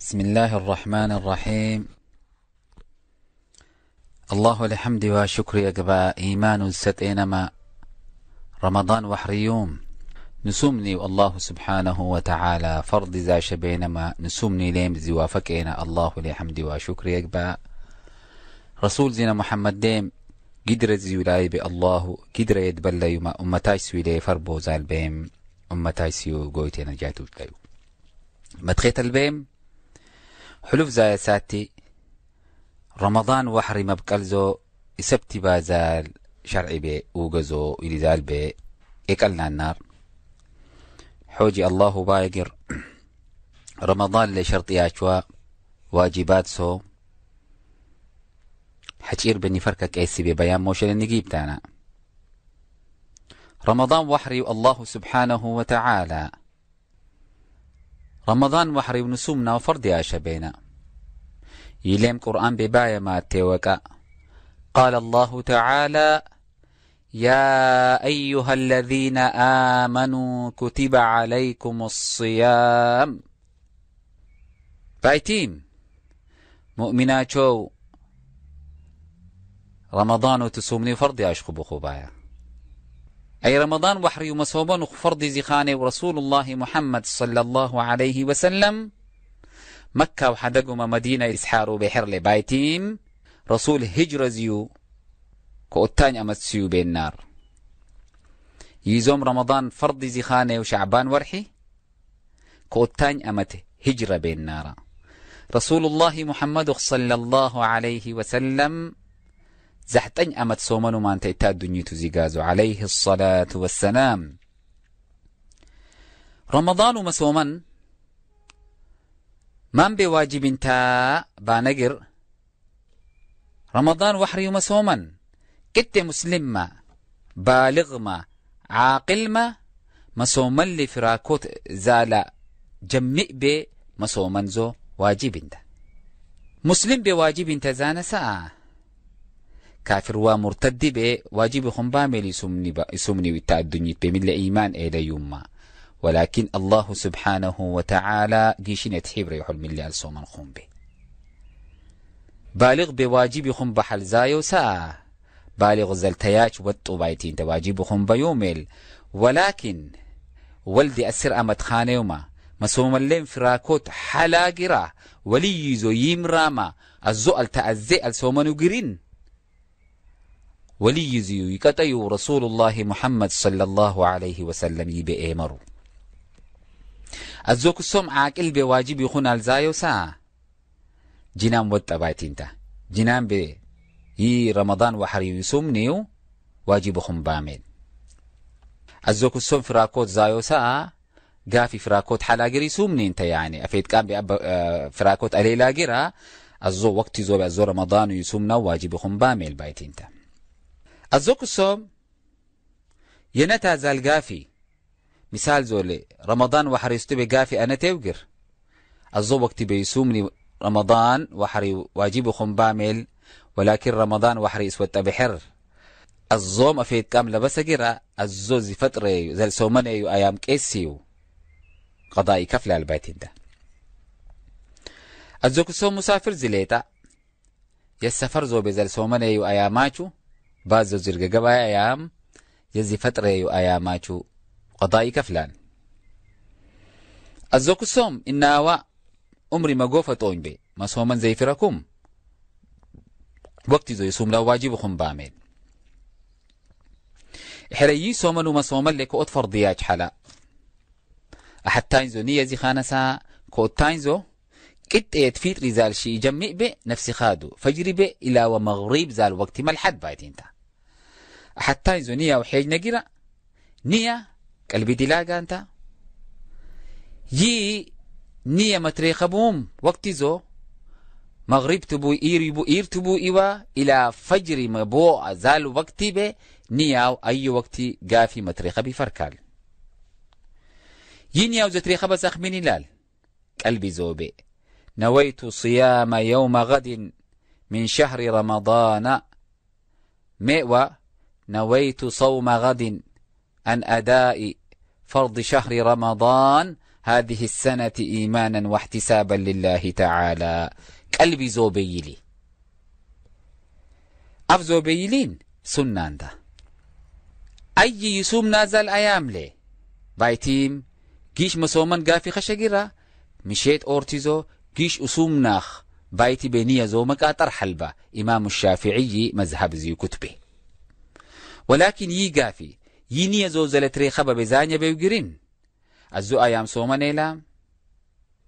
بسم الله الرحمن الرحيم الله الحمد وشكر أقبى إيمان ست إنما رمضان وحريوم نسومني والله سبحانه وتعالى فرض ذا شبينما نسومني ليم زوافك إنا الله الحمد وشكر أقبى رسول زنا محمد ديم قدر زيولاي بالله قدر يدبل يما أمتاي لي فربو بيم أمتاي سيو قويتين جاتو ليو مدخيت البيم حلف زاي ساتي رمضان وحري مبكالزو سبتي بازال شرعي بي وغزو إلي زال بي إكلنا النار حوجي الله بايقر رمضان شرطي أشوا واجبات سو حجير بني فركة كيسي بي بيان موش لنجيب تانا رمضان وحري الله سبحانه وتعالى رمضان وحري ونسومنا وفرد يا شبينا يليم قرآن بباية ما تێوەکە قال الله تعالى يا أيها الذين آمنوا كتب عليكم الصيام بايتين مؤمنا شو رمضان وتسومني يا أشخو بخبايا أي رمضان وحر يوم صوبان و فەردی ورسول الله محمد صلى الله عليه وسلم مكة وحدقما مدينة إسحارو بحر ئیسحار رسول بێحر زيو كوتان أمت سيو بين کۆتان نار یزۆم رمضان فەردی زیخانێ و شعبان وەرحی کۆتان ئەمەت هجرە بێن رسول الله محمد صلى الله عليه وسلم زحتن امت سومنو من تيتا دنيو تو زيغازو عليه الصلاة والسلام رمضان و مسومن من بواجب تا بانگر رمضان وحري و مسومن كت مسلم ما بالغ ما عاقل ما مسومن لفراكوت زالا جمئ ب مسومن زو واجب انتا مسلم بواجب انت سآه كافر ومرتد به واجب خنبام لسمني سمني الدنيا بمل إيمان إلى يوم ولكن الله سبحانه وتعالى جيشنة حبر يحلم اللي ألسو من بالغ بواجب خن حل زايو ساعة بالغ زلتياج والطبايتين تواجب خن بيومل ولكن والدي أسر أمد خانيوما مسوم اللين فراكوت حلاقرا ولي يزو يمراما الزؤل تأزي السومنو جرين وليزيو يكتيو رسول الله محمد صلى الله عليه وسلم يبي امرو الزوك السمعة قلب واجب يخون الزايو سا جنام والتباتين تا جنام بي يي رمضان وحريو نيو واجب خم بامين الزوك السم فراكوت زايو سا قافي فراكوت حلا جري سومني انت يعني افيد كان بي آه، فراكوت أليلا جرا الزو وقت زو بأزو رمضان نو واجب خم بامين بايت تا الزوكسوم ينتا زال قافي مثال زولي رمضان وحريستو بقافي أنا توقر الزو وقت بيسومني رمضان وحري واجب بامل ولكن رمضان وحري اسوت بحر الزوم أفيد كاملة بس قرا الزوز فترة زال سومن أيو أيام كيسيو قضائي كفلة البيتين ده الصوم مسافر زليتا يسافر زو بزال سومن أيو أياماتشو بعض زرقة قبايا أيام يزي فترة يو أيام ماتو قضائي كفلان أزوك الصوم إن أوا أمري ما قوفة توين بي ما صوما زي فراكم وقت زي صوم لا واجب خم بامين حريي صوما وما صوما لك أطفر دياج حلا أحتاين زو نيزي خانسا كوتاين زو ايت فيت رزال شي جمع بي نفسي خادو فجري بي إلى ومغرب زال وقت ما الحد بايت انت حتى يزو نيا وحيج نقرا نيا قلبي دلاغا انت يي نيا متريخ بوم وقت زو مغرب تبو إير يبو إير تبو إيوا إلى فجر مبو زال وقتي بي نيا أي وقتي قافي متريخ بفركال نيا وزتريخ بسخ من لال قلبي زوبي نويت صيام يوم غد من شهر رمضان مئوى نويت صوم غد عن أداء فرض شهر رمضان هذه السنة إيمانا واحتسابا لله تعالى قلبي زوبيلي أف زوبيلين سنان ده أي يسوم نازل أيام لي بايتيم جيش مسومن قافي خشقيرا مشيت أورتيزو كيش أسوم ناخ بايتي بينية زومك أطر حلبة إمام الشافعي مذهب زي كتبه ولكن يي قافي يني ينية زلتري خبا بزانيا بيوغرين الزو أيام نيلا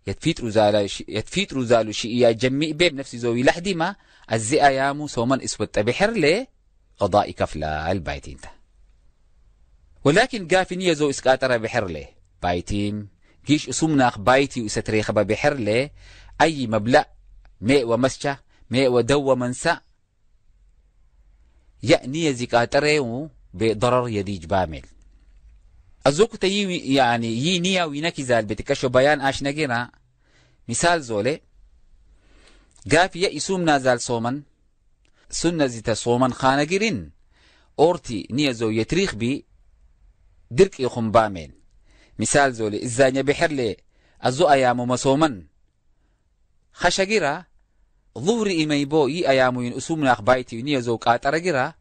يتفيت رزالة يتفيت شي شيئية جميع بيب نفسي زوي لحدي ما الزي أيام سومان إسوت بحر لي قضاء كفلا البايتين ولكن قافي نية إسكاتر بحر لي بايتين كيش اسمنا بايتي وستريخ ببحر لي أي مبلغ ماء ومسجة ماء ودو منسأ يأني يزيك أتريو بضرر يديج بامل أزوك تي يعني يي نيا وينكي زال بتكشو بيان آش نجينا مثال زولي قاف يا اسمنا زال صومن سنة زيت صومن خانقرين أورتي نيا زو يتريخ بي درك يخم بامل misal zole izanya biherle azu ayamu masoman khashagira ظهري إميبو يي أيامين أسومنا أخبايتي نيا زو قاتر جيرا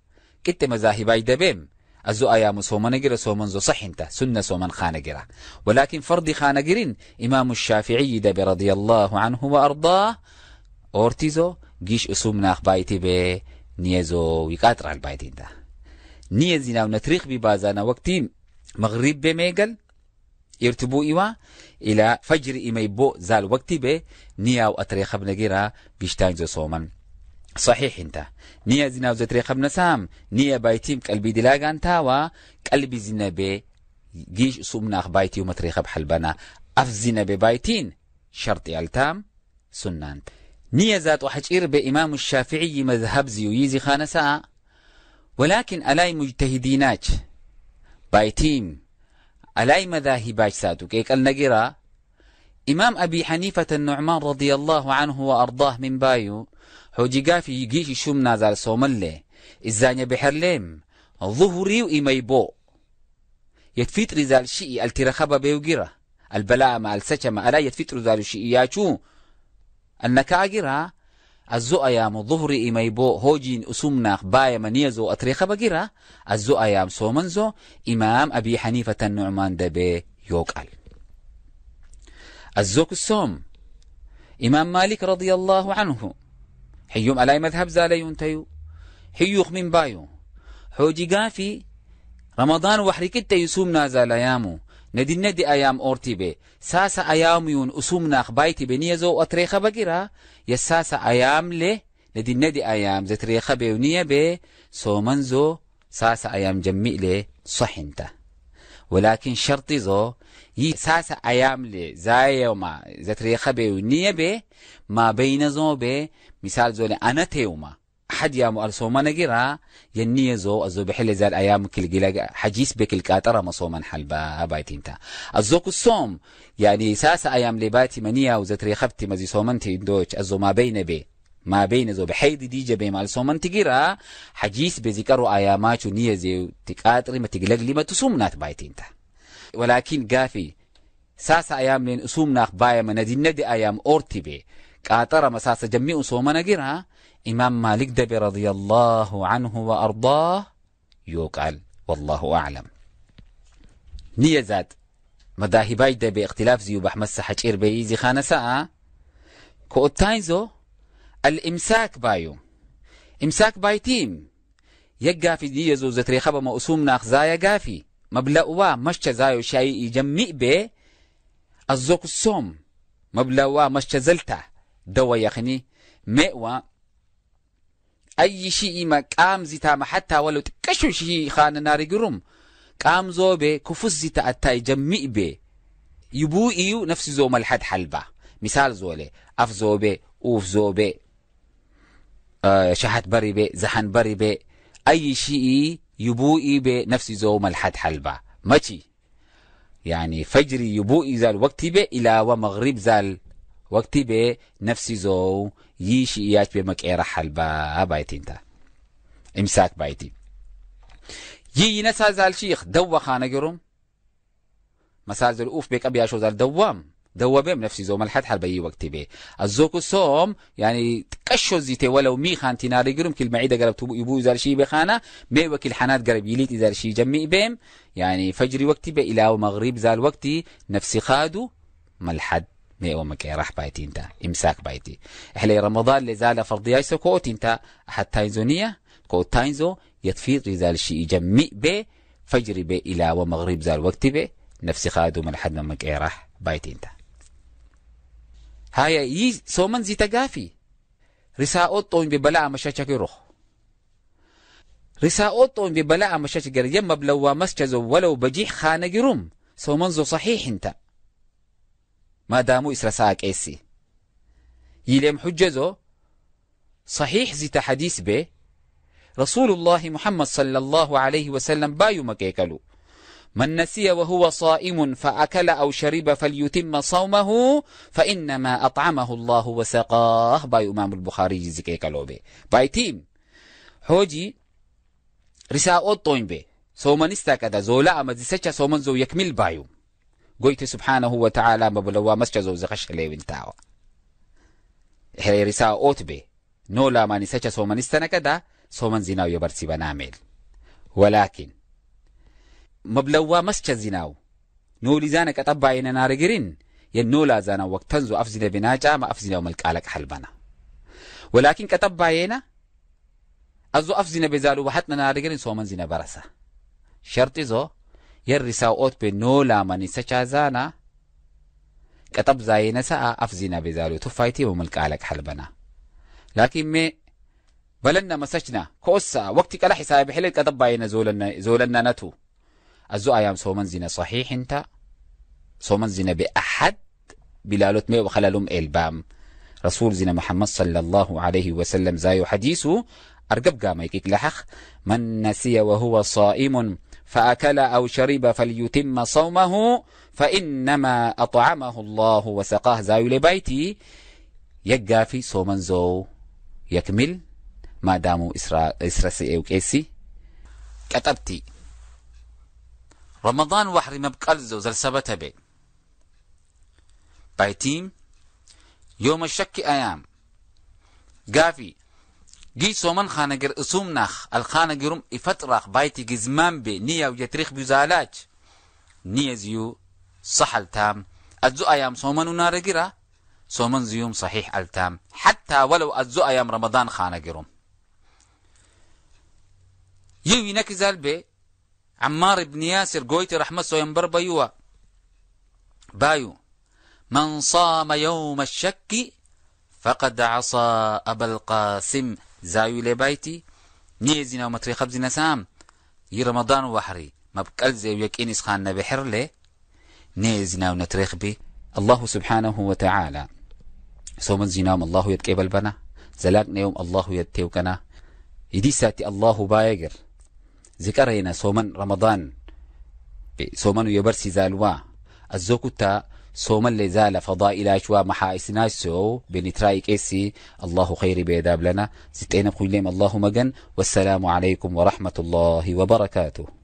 كت مزاهي باي دبيم أزو أيام سومن جيرا سومن زو صح سنة سومن خانا جيرا ولكن فرض خانا جيرين إمام الشافعي دب رضي الله عنه وأرضاه أورتيزو جيش أسومنا أخبايتي بي نيا زو يقاتر البايتين دا نيا زينا ونتريخ ببازانا وقتين مغرب بميقل يرتبو إيوا إلى فجر إميبو زال وقتي به نياو أتريخ ابن جيرا بيشتاين زو صومن صحيح انت نيا زنا زتري ابن سام نيا بايتيم قلبي انتا و قلبي زنا بي جيش سومنا بايتي ومتري أف حلبنا بي بايتين شرط التام سنان نية ذات وحجير بإمام الشافعي مذهب يزي خانسا ولكن ألاي مجتهدينات بايتيم ألاي باج ساتو كيك النقرة إمام أبي حنيفة النعمان رضي الله عنه وأرضاه من بايو حجيقا في يجيش شمنا زال سوملي إزانيا بحرليم ظهري بو يتفيت رزال شيء الترخبة بيوغيرة البلاء مع السجمة ألا يتفيت رزال شيء أنك النكاقرة الزو أيام ظهر إميبو هوجين أسمناخ باية منيزو أطريقة بقرة الزو أيام زو إمام أبي حنيفة النعمان دبي يوقال الزوك السوم إمام مالك رضي الله عنه حيوم ألاي مذهب زالي ينتيو حيوخ من بايو حوجي قافي رمضان وحريكت يسوم نازل يامو ندی آیام آرتی به نديندي أيام أورتي بي ساسا أيام يون أسومناخ بايتي بنيزو أتريخة بقرا يساسا أيام لي نديندي أيام زتريخة بيونية بي سومنزو ساس آیام جمي له صحنتا ولكن شرطي زو يي ساسا أيام لي زاي يوما زتريخة بيونية به ما بين زو بي مثال زولي أنا تيوما حد يا مؤلسو ما نجرا يني زو أزو بحل زال أيام كل جلا حجيس بك الكاترة مصوما حلبا بايتي انت أزوك الصوم يعني ساسا أيام لباتي منيا وزتري خبتي مزي صومنتي دوش أزو ما بين بي ما بين زو بحيد دي جبي مال صومن تجرا حجيس بذكروا أياماتو نية زو تكاتري ما تقلق لي ما تسومنات بايتي انت ولكن قافي ساسا أيام لين أسومناخ بايا من دي ندي أيام أورتي بي كاترا ما مساسا جميع صومنا جرا إمام مالك دبي رضي الله عنه وأرضاه يقال والله أعلم نيزاد مداهي باي دبي اختلاف زيو بحمس حجير بيزي خانة ساعة كو الإمساك بايو إمساك بايتيم تيم يقا في ديزو زتري خبا ما أسوم ناخ زايا قافي مبلغوا مشتا زايو شاي يجمع بي أزوك السوم مبلغوا مشتا زلتا دوا يخني مئوى أي شيء ما قام زيتا ما حتى ولو تكشو شيء خان ناري قروم قام زو بي كفوز زيتا أتاي جميع بي يبو إيو نفس زو ملحد حلبة مثال زولي أف زو بي أوف زو بي آه شحت بري بي زحن بري بي أي شيء إي بي نفس زو ملحد حلبة ماشي يعني فجري يبوئي زال وقتي بي إلى ومغرب زال وقتي بي نفس زو ይህ ሽያጭ በመቀየር ሐልባ ባይቲንታ ኢምሳክ ባይቲ ይህ ይነሳ ዛልሺ ደዋ ኻነገሮም مسال زل اوف بيك ابي اشو زل دوام دوا دوام نفسي زوم الحد حل بي وقت بي الزوكو سوم يعني تكشو زيتي ولو مي خان تناري جروم كل معيدة قرب تبو يبو زال شي بخانة مي وكل حنات قرب يليت زال شي جمي بيم يعني فجري وقتي بي الى مغرب زال وقتي نفسي خادو ملحد راح بايتي انت إمساك بايتي إحلي رمضان لزال فرضياي سكو انت أحد تاينزونية كو تاينزو يتفيد لزال شي يجمي بي فجر بي إلى ومغرب زال وقت بي نفسي خادو من حد من بايتي انت هاي يي سومن زي تقافي رساؤت طون ببلاء مشاكك روخ رساؤت طون ببلاء مشاكك يما بلوا مسجز ولو بجيح خانق روم سومن زو صحيح انت مادامو إسرساء إسي يليم حجزو صحيح زيت حديث به رسول الله محمد صلى الله عليه وسلم بايو مكيكلو من نسي وهو صائم فأكل أو شرب فليتم صومه فإنما أطعمه الله وسقاه باي إمام البخاري كيكالو بي باي تيم حوجي رساء أطوين بي سوما نستا كذا زولا أما زيسكا سوما زو يكمل بايو قويت سبحانه وتعالى ما بلوا مسجد زوز خش لي هي رسا أوتبي نولا ما نسجد سو من استنكدا سو من زناو يبرسي بنعمل ولكن ما بلوا مسجد زناو نولي زانك أتبع إن نارجرين ينولا زانا وقت تنزو أفزنا بناجا ما أفزنا وملك عليك حلبنا ولكن كتب بعينا أزو أفزنا بزالو وحتنا نارجرين سو زنا برسا شرطي زو يري ساوت بنولا من سجازانا كتب زاينة ساعة أفزينا بزالو تفايتي وملك عليك حلبنا لكن مي بلنا مسجنا كوسا وقت كلا حساب حلل كتب باينة زولنا زولنا نتو أزو أيام سومن زينا صحيح انت سومن زينا بأحد بلالوت مي وخلالهم إلبام رسول زنا محمد صلى الله عليه وسلم زايو حديثه أرقب قام يكيك لحخ من نسي وهو صائم فأكل أو شرب فليتم صومه فإنما أطعمه الله وسقاه زايو لبيتي في صوما زو يكمل ما داموا إسرا إسرا أو كيسي كتبتي رمضان وحري مبقل زو زل سبتبي بيتيم يوم الشك أيام قافي جي سومن خانجر اسوم نخ الخانجرم افترخ بايتي جزمان بي نية ويتريخ بزالاج نيا زيو صح التام أزو أيام سومن ونارجرة سومن زيوم صحيح التام حتى ولو أزو أيام رمضان خانجرم يو نكزال بي عمار بن ياسر قويت رحمة سوين بربا يوا بايو من صام يوم الشك فقد عصى أبا القاسم زاوي لبايتي نيزينا ومتري خبزنا سام ي رمضان وحري ما بقل زي يكيني سخاننا بحر لي نيزينا ونتريخ بي الله سبحانه وتعالى سومن زينام الله يتقبل بنا زلاق نيوم الله يتيوكنا يدي ساتي الله بايقر ذكرينا سومن رمضان إيه، سومن يبرسي زالوا الزوكتا سومن لزال فضائل اشوا محايسنا سو بنتراي كيسي الله خير بيداب لنا ستين قول الله مجن والسلام عليكم ورحمة الله وبركاته